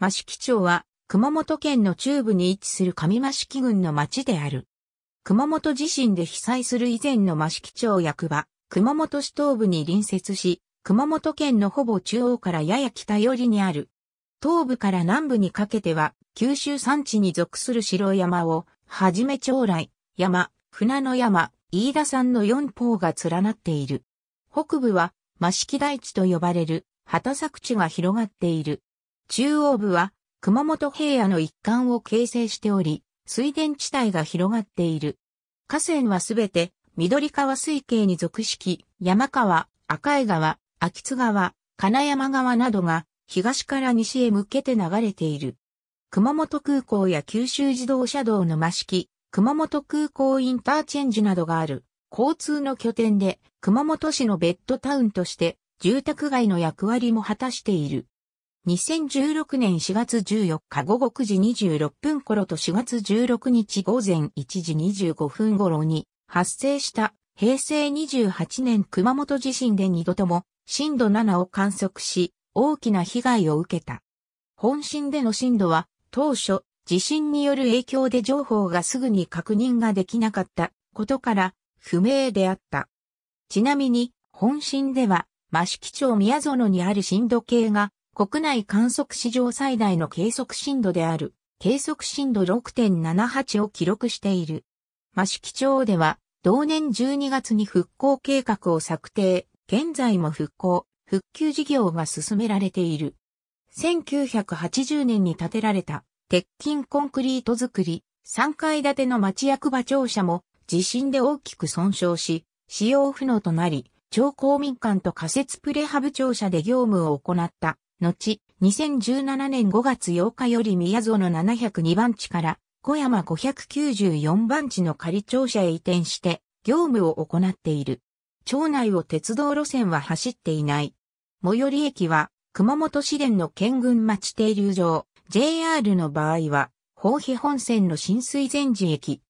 益城町は、熊本県の中部に位置する上益城郡の町である。熊本地震で被災する以前の益城町役場、熊本市東部に隣接し、熊本県のほぼ中央からやや北寄りにある。東部から南部にかけては、九州山地に属する城山を、はじめ町来、山、船の山、飯田山の四方が連なっている。北部は、益城大地と呼ばれる、畑作地が広がっている。中央部は熊本平野の一環を形成しており、水田地帯が広がっている。河川はすべて緑川水系に属し山川、赤江川、秋津川、金山川などが東から西へ向けて流れている。熊本空港や九州自動車道の真式、熊本空港インターチェンジなどがある交通の拠点で熊本市のベッドタウンとして住宅街の役割も果たしている。2016年4月14日午後9時26分頃と4月16日午前1時25分頃に発生した平成28年熊本地震で2度とも震度7を観測し大きな被害を受けた。本震での震度は当初地震による影響で情報がすぐに確認ができなかったことから不明であった。ちなみに本震では益城町宮園にある震度計が国内観測史上最大の計測震度である、計測震度6.78を記録している。益城町では、同年12月に復興計画を策定、現在も復興、復旧事業が進められている。1980年に建てられた、鉄筋コンクリート造り、3階建ての町役場庁舎も地震で大きく損傷し、使用不能となり、町公民館と仮設プレハブ庁舎で業務を行った後、2017年5月8日より宮園702番地から小山594番地の仮庁舎へ移転して業務を行っている。町内を鉄道路線は走っていない。最寄り駅は熊本市電の県群町停留場、JR の場合は、宝庇本線の新水前寺駅。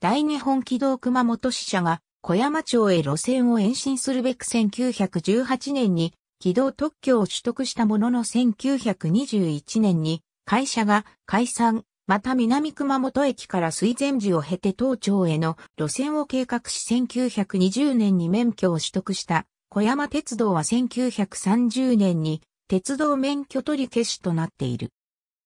大日本軌道熊本支社が小山町へ路線を延伸するべく1918年に軌道特許を取得したものの1921年に会社が解散、また南熊本駅から水前寺を経て東町への路線を計画し1920年に免許を取得した小山鉄道は1930年に鉄道免許取り消しとなっている。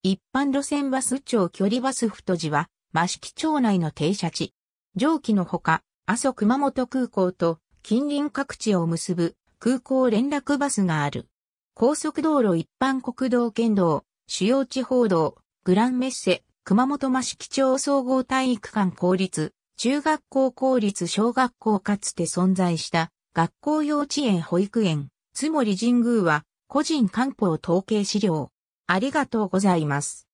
一般路線バス町距離バス太寺は益城町内の停車地。上記のほか、阿蘇熊本空港と近隣各地を結ぶ空港連絡バスがある。高速道路一般国道県道、主要地方道、グランメッセ、熊本町城町総合体育館公立、中学校公立小学校かつて存在した学校幼稚園保育園、津り神宮は個人官報統計資料。ありがとうございます。